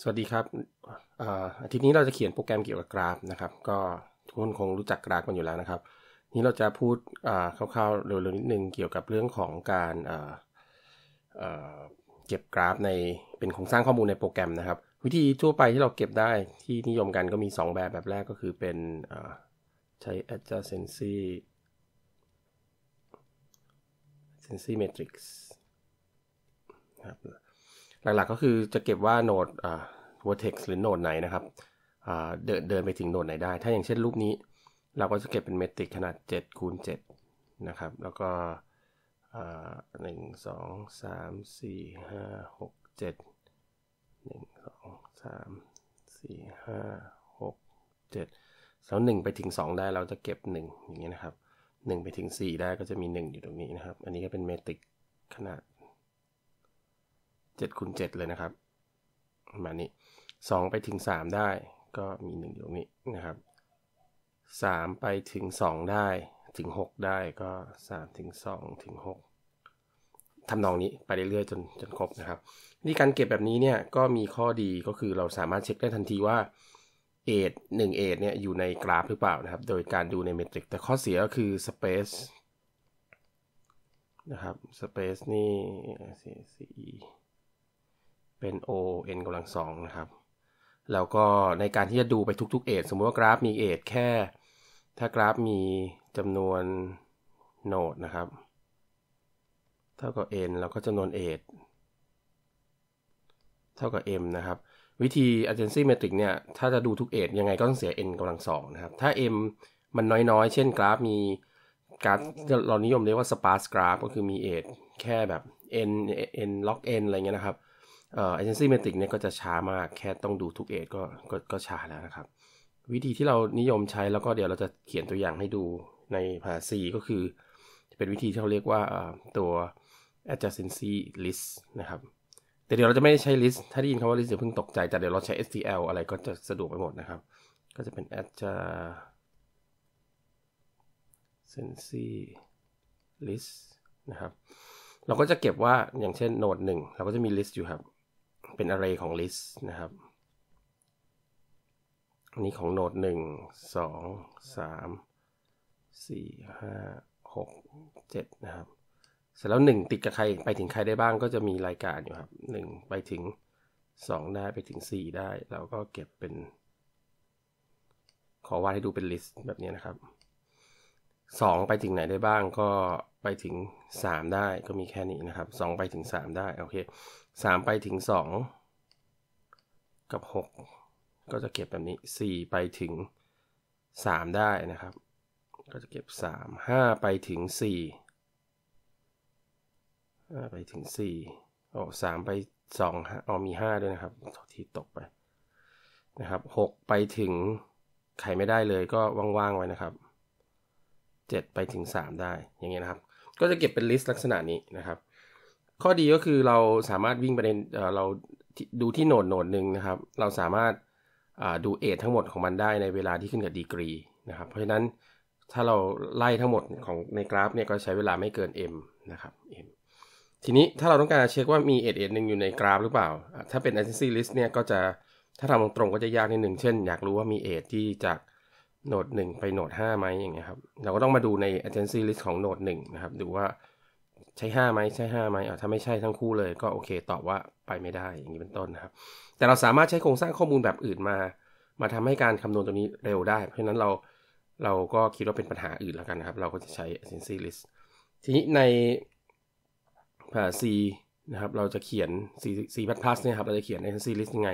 สวัสดีครับอาทิตย์นี้เราจะเขียนโปรแกรมเกี่ยวกับกราฟนะครับ ก็ทุกคนคงรู้จักกราฟกันอยู่แล้วนะครับ นี้เราจะพูดคร่าวๆเร็วๆนิดนึงเกี่ยวกับเรื่องของการเก็บกราฟในเป็นโครงสร้างข้อมูลในโปรแกรมนะครับ วิธีทั่วไปที่เราเก็บได้ที่นิยมกันก็มี 2 แบบ แบบแรกก็คือเป็นใช้ adjacency adjacency matrix ครับหลักๆ ก็คือจะเก็บว่าโนดอ่า vertex หรือโนดไหนนะครับอ่าเดินเดินไปถึงโนดไหนได้ ถ้าอย่างเช่นรูปนี้เราก็จะเก็บเป็นเมตริกขนาด7คูณ7นะครับแล้วก็อ่าหนึ่งสองสามสี่ห้าหกเจ็ดหนึ่งสองสามสี่ห้าหกเจ็ดแล้วหนึ่งไปถึงสองได้เราจะเก็บหนึ่งอย่างนี้นะครับหนึ่งไปถึงสี่ได้ก็จะมีหนึ่งอยู่ตรงนี้นะครับอันนี้ก็เป็นเมตริกขนาดจ็ดคูณเจ็ดเลยนะครับประมาณนี้สองไปถึงสามได้ ก็มีหนึ่งอยู่นี้นะครับสามไปถึงสองได้ถึงหกได้ก็สามถึงสองถึงหกทำนองนี้ไปเรื่อยๆจนจนครบนะครับ นี่การเก็บแบบนี้เนี่ย ก็มีข้อดีก็คือเราสามารถเช็คได้ทันทีว่าเอทหนึ่งเอทเนี่ยอยู่ในกราฟหรือเปล่านะครับ โดยการดูในเมตริกแต่ข้อเสียก็คือ Space นะครับ Space นี่ c c เป็น O n กำลังสองนะครับ แล้วก็ในการที่จะดูไปทุก ๆ เอทสมมติว่ากราฟมีเอทแค่ ถ้ากราฟมีจำนวนโนดนะครับ เท่ากับ n แล้วก็จำนวนเอทเท่ากับ m นะครับ วิธี agency metric เนี่ย ถ้าจะดูทุกเอทยังไงก็ต้องเสีย n กำลังสองนะครับ ถ้า m มันน้อยๆ เช่น กราฟมีกราฟเรา นิยมเรียกว่า sparse graph ก็คือมีเอทแค่แบบ n n log n อะไรเงี้ยนะครับเอเจนซี่เมติกเนี่ยก็จะช้ามาก แค่ต้องดูทุกเอทก็ก็ก็ช้าแล้วนะครับ วิธีที่เรานิยมใช้แล้วก็เดี๋ยวเราจะเขียนตัวอย่างให้ดูในภาษีก็คือเป็นวิธีที่เขาเรียกว่าตัว adjacency list นะครับ แต่เดี๋ยวเราจะไม่ใช้ list ถ้าได้ยินคำว่า list เเพิ่งตกใจ แต่เดี๋ยวเราใช้ STL อะไรก็จะสะดวกไปหมดนะครับ ก็จะเป็น adjacency list นะครับ เราก็จะเก็บว่าอย่างเช่นโนดหนึ่งเราก็จะมี list อยู่ครับเป็น array ของ list นะครับ อันนี้ของโนดหนึ่ง สอง สาม สี่ ห้า หก เจ็ดนะครับ เสร็จแล้วหนึ่งติดกับใครไปถึงใครได้บ้างก็จะมีรายการอยู่ครับหนึ่งไปถึงสองได้ไปถึงสี่ได้เราก็เก็บเป็น ขอวาดให้ดูเป็นลิสต์แบบนี้นะครับ สองไปถึงไหนได้บ้างก็ไปถึงสามได้ก็มีแค่นี้นะครับ สองไปถึงสามได้โอเคสามไปถึงสองกับหกก็จะเก็บแบบนี้สี่ไปถึงสามได้นะครับ ก็จะเก็บสามห้าไปถึงสี่ห้าไปถึงสี่โอ้สามไปสองอ๋อมีห้าด้วยนะครับที่ตกไปนะครับหกไปถึง ใครไม่ได้เลย ก็ว่างๆไว้นะครับเจ็ดไปถึงสามได้อย่างเงี้ยนะครับ ก็จะเก็บเป็นลิสต์ลักษณะนี้นะครับข้อดีก็คือเราสามารถวิ่งไปในเราดูที่โหนดโหนดหนึ่งนะครับ เราสามารถดูเอททั้งหมดของมันได้ในเวลาที่ขึ้นกับดีกรี นะครับ เพราะฉะนั้นถ้าเราไล่ทั้งหมดของในกราฟเนี่ยก็ใช้เวลาไม่เกิน m นะครับ m ทีนี้ถ้าเราต้องการเช็คว่ามีเอทเอทหนึ่งอยู่ในกราฟหรือเปล่า ถ้าเป็น agency list เนี่ยก็จะถ้าทำตรงๆก็จะยากนิดหนึ่งเช่นอยากรู้ว่ามีเอทที่จากโหนด1ไปโหนด5ไหมอย่างเงี้ยครับเราก็ต้องมาดูใน agency list ของโหนด1นะครับดูว่าใช่ห้าไหมใช่ห้าไหมอ่อถ้าไม่ใช่ทั้งคู่เลยก็โอเคตอบว่าไปไม่ได้ อย่างนี้เป็นต้นนะครับ แต่เราสามารถใช้โครงสร้างข้อมูลแบบอื่นมา มาทำให้การคำนวณตัวนี้เร็วได้ เพราะฉะนั้นเราเราก็คิดว่าเป็นปัญหาอื่นแล้วกันนะครับ เราก็จะใช้ agency list ทีนี้ในภาษีนะครับเราจะเขียน C C++ เนี่ยครับเราจะเขียน agency list ยังไง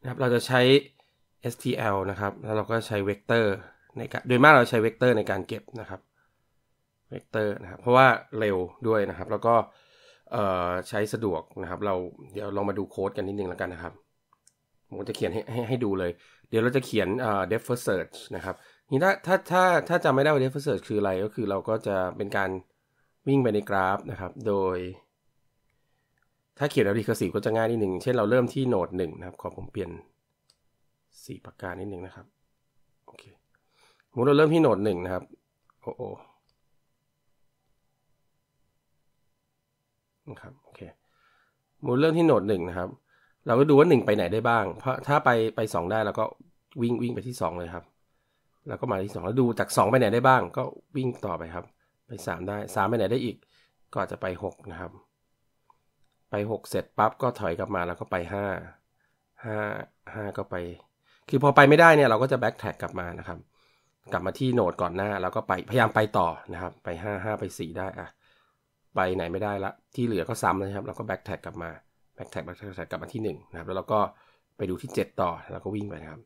นะครับ เราจะใช้ STL นะครับ แล้วเราก็ใช้เวกเตอร์ในการโดยมากเราใช้เวกเตอร์ในการเก็บนะครับเวกเตอร์นะครับเพราะว่าเร็วด้วยนะครับแล้วก็ใช้สะดวกนะครับ เราเดี๋ยวลองมาดูโค้ดกันนิดนึงแล้วกันนะครับผมจะเขียนให้ให้ให้ดูเลย เดี๋ยวเราจะเขียน def first search นะครับนี่ถ้าถ้าถ้าถ้าจำไม่ได้ว่า def first search คืออะไร ก็คือเราก็จะเป็นการวิ่งไปในกราฟนะครับ โดย ถ้าเขียนแบบรีคาสีก็จะง่ายนิดหนึ่งเช่นเราเริ่มที่โนดหนึ่งนะครับ ขอผมเปลี่ยนสีปากกานิดหนึ่งนะครับโอเคสมมติเราเริ่มที่โนดหนึ่งนะครับโอ้โนะครับโอเคมูลเรื่องที่โหนดหนึ่งนะครับ เราก็ดูว่าหนึ่งไปไหนได้บ้าง เพราะถ้าไปไปสองได้เราก็วิ่งวิ่งไปที่สองเลยครับ แล้วก็มาที่สองแล้วดูจากสองไปไหนได้บ้าง ก็วิ่งต่อไปครับ ไปสามได้สามไปไหนได้อีกก็จะไปหกนะครับ ไปหกเสร็จปั๊บก็ถอยกลับมา แล้วก็ไปห้าห้าห้าก็ไป คือพอไปไม่ได้เนี่ยเราก็จะแบ็กแท็กกลับมานะครับ กลับมาที่โหนดก่อนหน้าเราก็ไปพยายามไปต่อนะครับ ไปห้าห้าไปสี่ได้อะไปไหนไม่ได้ละที่เหลือก็ซ้ำนะครับแล้วก็แบ็กแท็กกลับมาแบ็กแท็กแบ็กแท็กกลับมาที่1นะครับแล้วเราก็ไปดูที่ 7 ต่อแล้วก็วิ่งไปนะครับ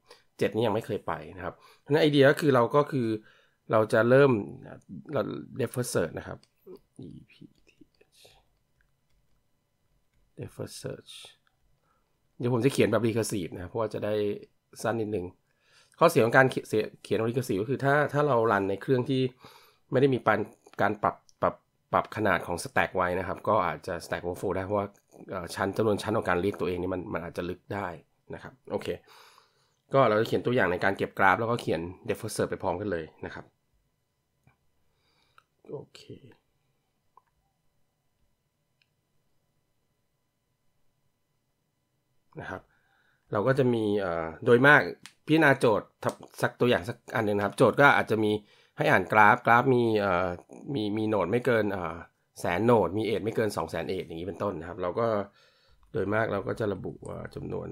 7 นี้ยังไม่เคยไปนะครับนั้นไอเดียก็คือเราก็คือเราจะเริ่มเราฟเฟอร์เซอร์นะครับ EP เฟอร์เซ a ร์ชเดี๋ยวผมจะเขียนแบบรีเคอร์ซีฟนะเพราะว่าจะได้สั้นนิดนึงข้อเสียของการเขียนรีเคอร์ซีฟก็คือถ้าถ้าเรารันในเครื่องที่ไม่ได้มีการปรับปรับขนาดของสแต็กไว้นะครับก็อาจจะ Stack Overflow ได้ เพราะว่าชั้นจำนวนชั้นของการเรียกตัวเองนี่มันมันอาจจะลึกได้นะครับโอเค ก็เราจะเขียนตัวอย่างในการเก็บกราฟแล้วก็เขียน d e f เซ s e r ไปพร้อมกันเลยนะครับโอเค นะครับ เราก็จะมีโดยมาก พิจารณาโจทย์สักตัวอย่างสักอันหนึ่งนะครับโจทย์ก็อาจจะมีให้อ่านกราฟ กราฟมีเอ่อมีมีโหนดไม่เกินเอ่อแสนโหนด มีเอทไม่เกิน2องแสนเอทอย่างนี้เป็นต้นนะครับ เราก็โดยมากเราก็จะระบุจำนวน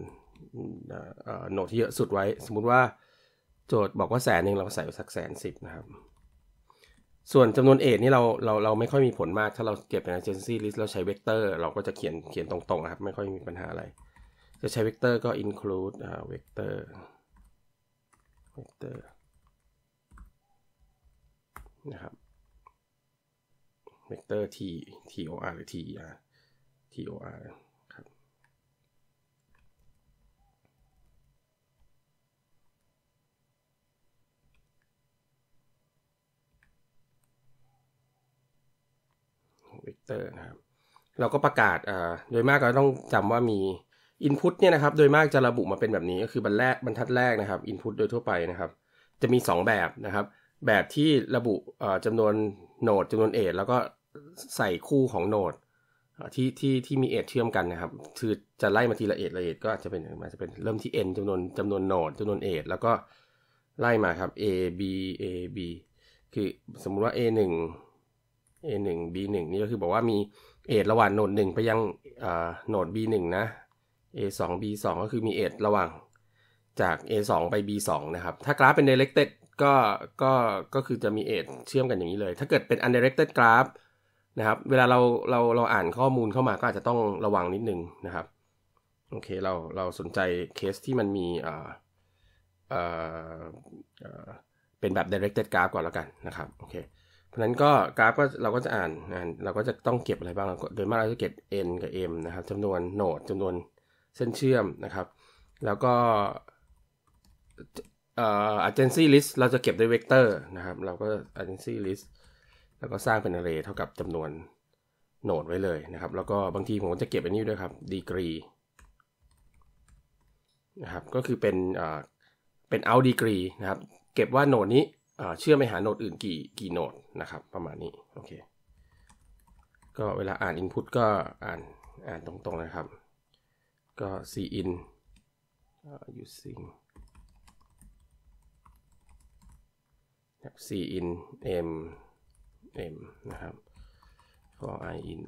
โหนดที่เยอะสุดไว้ สมมุติว่าโจทย์บอกว่าแสนหนึ่งเราใส่ไสักแสนสิบนะครับ ส่วนจำนวนเอทนี่เราเราเราไม่ค่อยมีผลมาก ถ้าเราเก็บเป็น agency list เราใช้เวกเตอร์ เราก็จะเขียนเขียนตรงๆนะครับ ไม่ค่อยมีปัญหาอะไร จะใช้เวกเตอร์ก็ include เวกเตอร์เวกเตอร์นะครับเวกเตอร์ t tor หรือ ter tor ครับเวกเตอร์นะครับ เราก็ประกาศอ่าโดยมากเราต้องจำว่ามี Input เนี่ยนะครับโดยมากจะระบุมาเป็นแบบนี้ ก็คือบรรแรกบรรทัดแรกนะครับ Input โดยทั่วไปนะครับ จะมี 2 แบบนะครับแบบที่ระบุจำนวนโนดจำนวนเอทแล้วก็ใส่คู่ของโนดที่ที่ที่มีเอทเชื่อมกันนะครับคือจะไล่มาทีละเอทละเอทก็จะเป็นมาจะเป็นเริ่มที่ n จำนวนจำนวนโนดจำนวนเอทแล้วก็ไล่มาครับ a b a b คือสมมุติว่า a 1 a 1 b 1นี่ก็คือบอกว่ามีเอทระหว่างโนด1ไปยังโนด b 1นะ a 2 b 2ก็คือมีเอทระหว่างจาก a 2ไป b 2นะครับ ถ้ากราฟเป็น directed ก็ ก็ ก็คือจะมีเอทเชื่อมกันอย่างนี้เลย ถ้าเกิดเป็น undirected graph นะครับ เวลาเรา เรา เราอ่านข้อมูลเข้ามาก็อาจจะต้องระวังนิดนึงนะครับ โอเค เรา เราสนใจเคสที่มันมีอ่าอ่าเป็นแบบ directed graph ก่อนแล้วกันนะครับ โอเค เพราะนั้นก็กราฟก็เราก็จะอ่านอ่านเราก็จะต้องเก็บอะไรบ้าง โดยมากเราจะเก็บ n กับ m นะครับจำนวนโนดจำนวนเส้นเชื่อมนะครับ แล้วก็เอ่อ agency list เราจะเก็บด้วยเวกเตอร์นะครับเราก็ agency list แล้วก็สร้างเป็น array เท่ากับจำนวนโนดไว้เลยนะครับแล้วก็บางทีผมจะเก็บอันนี้ด้วยครับ degree นะครับก็คือเป็นอ่าเป็น out degree นะครับเก็บว่าโนดนี้เชื่อมไปหาโนดอื่นกี่กี่โนด นะครับประมาณนี้โอเคก็เวลาอ่าน input ก็อ่านอ่านตรงๆนะครับ ก็อ in using c in m m นะครับ for i in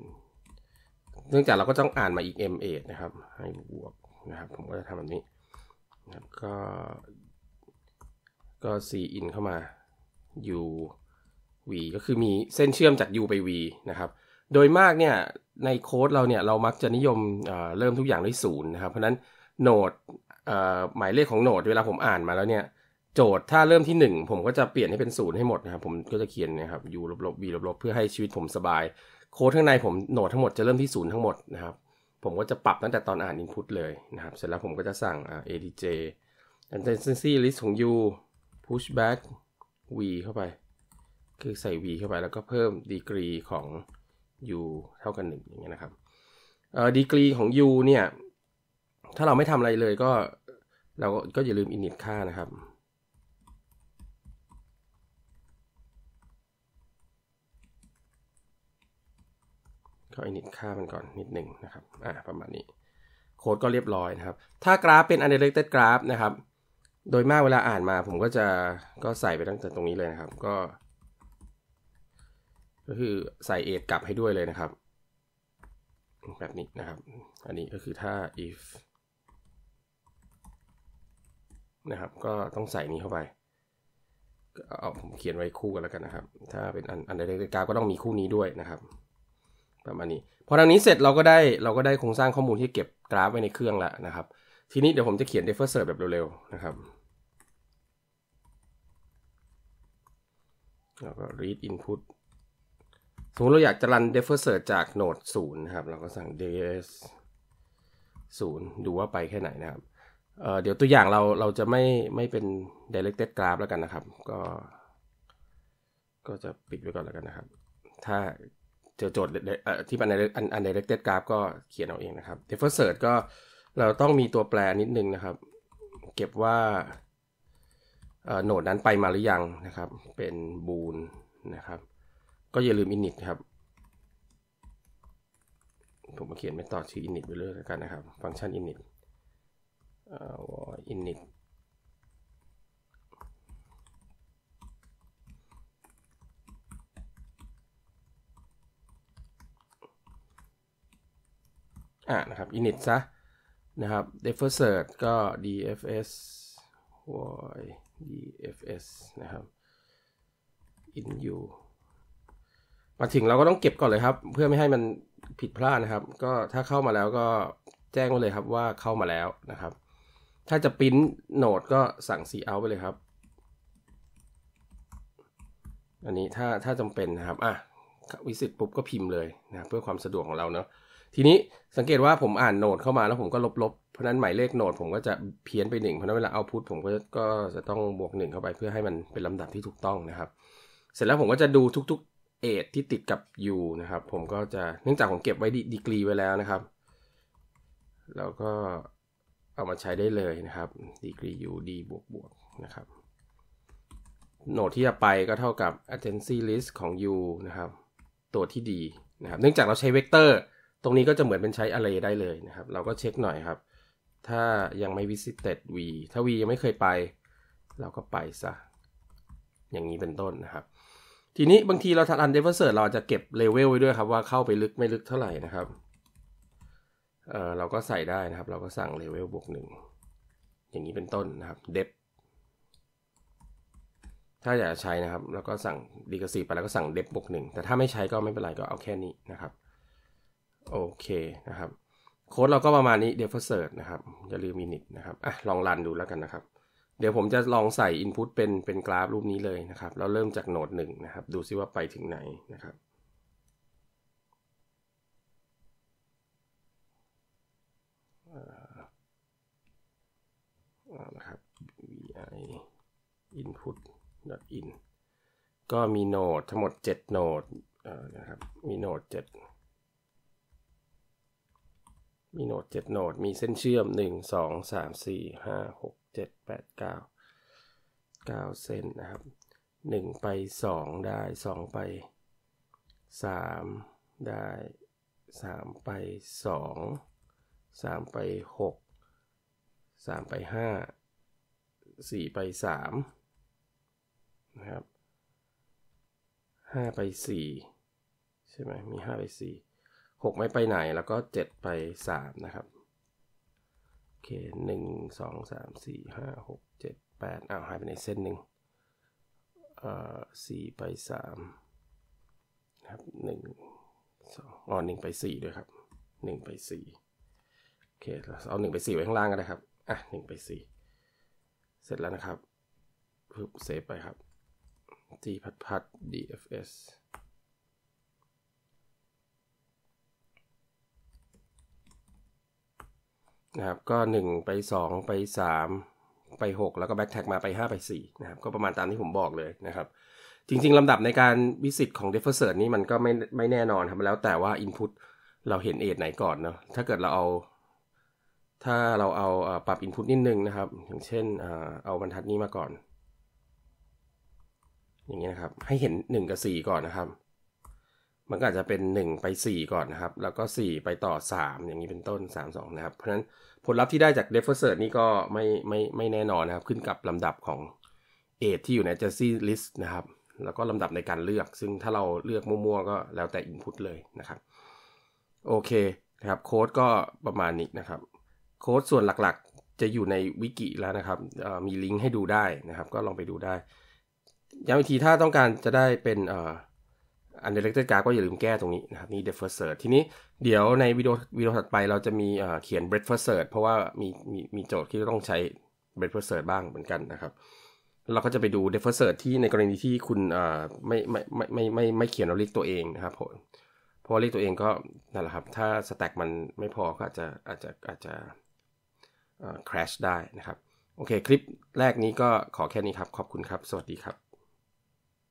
เนื่องจากเราก็ต้องอ่านมาอีก m 8นะครับ ให้บวกนะครับ ผมก็จะทำแบบนี้นะครับก็ ก็ c in เข้ามา u v ก็คือมีเส้นเชื่อมจาก u ไป v นะครับ โดยมากเนี่ย ในโค้ดเราเนี่ย เรามักจะนิยมเริ่มทุกอย่างด้วยศูนย์นะครับ เพราะนั้นโนด หมายเลขของโนด เวลาผมอ่านมาแล้วเนี่ยโจทย์ ถ้าเริ่มที่ 1 ผมก็จะเปลี่ยนให้เป็นศูนย์ให้หมดนะครับ ผมก็จะเขียนนะครับ u ลบลบ v ลบลบเพื่อให้ชีวิตผมสบาย โค้ดข้างในผมโหนดทั้งหมดจะเริ่มที่ศูนย์ทั้งหมดนะครับผมก็จะปรับตั้งแต่ตอนอ่าน input เลยนะครับ เสร็จแล้วผมก็จะสั่ง adj adjacency list ของ u pushback v เข้าไป คือใส่ v เข้าไป แล้วก็เพิ่มดีกรีของ u เท่ากันหนึ่งอย่างเงี้ยนะครับดีกรีของ u เนี่ย ถ้าเราไม่ทำอะไรเลยก็เราก็อย่าลืม init ค่านะครับก็ินิ t ค่ามันก่อนนิดหนึ่งนะครับอ่าประมาณนี้โค้ดก็เรียบร้อยนะครับ ถ้ากราฟเป็น u n d i r e เ t e d graph นะครับ โดยมากเวลาอ่านมา ผมก็จะก็ใส่ไปตั้งแต่ตรงนี้เลยนะครับ ก็ก็คือใส่เอทกลับให้ด้วยเลยนะครับ แบบนี้นะครับ อันนี้ก็คือถ้า if นะครับ ก็ต้องใส่นี้เข้าไปเอา ผมเขียนไว้คู่กันแล้วกันนะครับ ถ้าเป็นอันอันเดกราฟก็ต้องมีคู่นี้ด้วยนะครับประมาณนี้พอทางนี้เสร็จเราก็ได้ เราก็ได้โครงสร้างข้อมูลที่เก็บกราฟ ไว้ในเครื่องแล้วนะครับ ทีนี้เดี๋ยวผมจะเขียน defer search แบบเร็วๆนะครับแล้วก็ read input สมมติเราอยากจะรัน defer s e r c h จากโนด0นะครับ เราก็สั่ง ds 0 ดูว่าไปแค่ไหนนะครับเเดี๋ยวตัวอย่างเราเราจะไม่ไม่เป็น directed graph แล้วกันนะครับ ก็ ก็จะปิดไว้ก่อนแล้วกันนะครับ ถ้าเจอโจทย์ที่เป็นอันใน d i r e c t e d graph ก็เขียนเอาเองนะครับ defer search ก็เราต้องมีตัวแปรนิดนึงนะครับ เก็บว่าโหนดนั้นไปมาหรือยังนะครับ เป็นบูนนะครับ ก็อย่าลืม init ครับ ผมมาเขียนไม่ต่อชื่อ init ไปเรื่อยแล้วกันนะครับฟังก์ชัน init อ่า init อ่ะนะครับ init ซะนะครับ defer search ก็ dfs void dfs นะครับ in u มาถึงเราก็ต้องเก็บก่อนเลยครับ เพื่อไม่ให้มันผิดพลาดนะครับก็ถ้าเข้ามาแล้วก็แจ้งไว้เลยครับว่าเข้ามาแล้วนะครับ ถ้าจะพิมพ์โนดก็สั่ง c out ไปเลยครับ อันนี้ถ้าถ้าจำเป็นนะครับอ่ะวิสิตปุ๊บก็พิมพ์เลยนะเพื่อความสะดวกของเราเนาะทีนี้สังเกตว่าผมอ่านโหนดเข้ามาแล้วผมก็ลบๆ เพราะนั้นหมายเลขโหนดผมก็จะเพี้ยนไปหนึ่งเพราะนั้นเวลาเอาพุทผมก็จะต้องบวกหนึ่งเข้าไปเพื่อให้มันเป็นลำดับที่ถูกต้องนะครับ เสร็จแล้วผมก็จะดูทุกๆ เอทที่ติดกับ u นะครับผมก็จะเนื่องจากผมเก็บไว้ดีกรีไว้แล้วนะครับ แล้วก็เอามาใช้ได้เลยนะครับดีกรี u d บวกบวกนะครับโหนดที่จะไปก็เท่ากับ agency list ของ u นะครับตัวที่ดีนะครับเนื่องจากเราใช้เวกเตอร์ตรงนี้ก็จะเหมือนเป็นใช้ array ได้เลยนะครับ เราก็เช็คหน่อยครับ ถ้ายังไม่ visited v ถ้า v ยังไม่เคยไป เราก็ไปซะ อย่างนี้เป็นต้นนะครับ ทีนี้บางที เราทำ undev search เราจะเก็บเลเวลไว้ด้วยครับ ว่าเข้าไปลึกไม่ลึกเท่าไหร่นะครับเเราก็ใส่ได้นะครับ เราก็สั่งเลเวลบวกหนึ่ง อย่างนี้เป็นต้นนะครับเดฟถ้าอยากใช้นะครับแล้วก็สั่งดีกสีไปแล้วก็สั่งเดฟบวกหนึ่งแต่ถ้าไม่ใช้ก็ไม่เป็นไรก็เอาแค่นี้นะครับโอเคนะครับ โค้ดเราก็ประมาณนี้ d e f a ิร์ t นะครับ อย่าลืมมินิทนะครับ อ่ะ ลองรันดูแล้วกันนะครับ เดี๋ยวผมจะลองใส่ Input เป็นเป็นกราฟรูปนี้เลยนะครับ เราเริ่มจากโหนดหนึ่งนะครับดูซิว่าไปถึงไหนนะครับนะครับ vi input in ก็มีโหนดทั้งหมด7โหนดนะครับ มีโหนด7มีโหนดเจ็ดโหนดมีเส้นเชื่อมหนึ่งสองสามสี่ห้าหกเจ็ดแปดเก้าเก้าเส้นนะครับหนึ่งไปสองได้สองไปสามได้สามไปสองสามไปหกสามไปห้าสี่ไปสามนะครับห้าไปสี่ใช่ไหมมีห้าไปสี่6 ไม่ไปไหน แล้วก็ 7 ไป 3 นะครับโอเค1 2 3 4 5 6 7 8อ้าวหายไปในเส้นหนึ่งเอ่อ4ไป3นะครับ1 2อ๋อ1ไป 4 ด้วยครับ 1 ไป4โอเคเราเอา 1 ไป4ไว้ข้างล่างก็ได้ครับอ่ะ1ไป 4 เสร็จแล้วนะครับเซฟไปครับ g พัดพัด dfs นะครับก็ 1 ไป 2 ไป 3 ไป 6 แล้วก็แบ็กแท็กมาไป 5 ไป4นะครับ ก็ประมาณตามที่ผมบอกเลยนะครับ จริง ๆลำดับในการวิสิตของเเดฟฟอร์เซอร์นี่มันก็ไม่ไม่แน่นอนครับแล้ว แต่ว่า Input เราเห็นเอทไหนก่อนเนาะถ้าเกิดเราเอาถ้าเราเอาปรับ Input นิดนึงนะครับ อย่างเช่นเอาบรรทัดนี้มาก่อน อย่างนี้นะครับ ให้เห็น 1 กับ 4 ก่อนนะครับมันก็อาจจะเป็น 1 ไป 4 ก่อนนะครับ แล้วก็ 4 ไปต่อ 3 อย่างนี้เป็นต้น 3 2 นะครับ เพราะฉะนั้นผลลัพธ์ที่ได้จาก d e f เ r s ร์ t นี่ก็ไม่ไม่ไม่แน่นอนนะครับ ขึ้นกับลำดับของเอทที่อยู่ใน j e ซี่ลิสต์นะครับ แล้วก็ลำดับในการเลือก ซึ่งถ้าเราเลือกมั่ว ๆ ก็แล้วแต่ input เลยนะครับ โอเคนะครับโค้ด ก็ประมาณนี้นะครับโค้ดส่วนหลักๆจะอยู่ในวิกิแล้วนะครับมีลิงก์ให้ดูได้นะครับ ก็ลองไปดูได้ย้ำอีกทีถ้าต้องการจะได้เป็นเอ่ออันเด r ร c เ e d g r a ร์ก็อย่าลืมแก้ตรงนี้นะครับนี่เดฟเฟอร์เซิร์ทีนี้เดี๋ยวในวิดีโอวิดีโอถัดไปเราจะมีเขียนเบรดเฟอร์เซิร์ a เพราะว่ามีมีมีโจทย์ที่ต้องใช้เบรดเฟอร์เซิร์ a บ้างเหมือนกันนะครับ เราก็จะไปดูเดฟเฟอร์เซิร์ r ที่ในกรณีที่คุณไม่ไม่ไม่ไม่ไม่ไม่เขียนเราเรียกตัวเองนะครับผมเพราะเรียกตัวเองก็นั่นแหละครับ ถ้าสแต็กมันไม่พอก็อาจจะอาจจะอาจจะคราชได้นะครับโอเคคลิปแรกนี้ก็ขอแค่นี้ครับ ขอบคุณครับสวัสดีครับ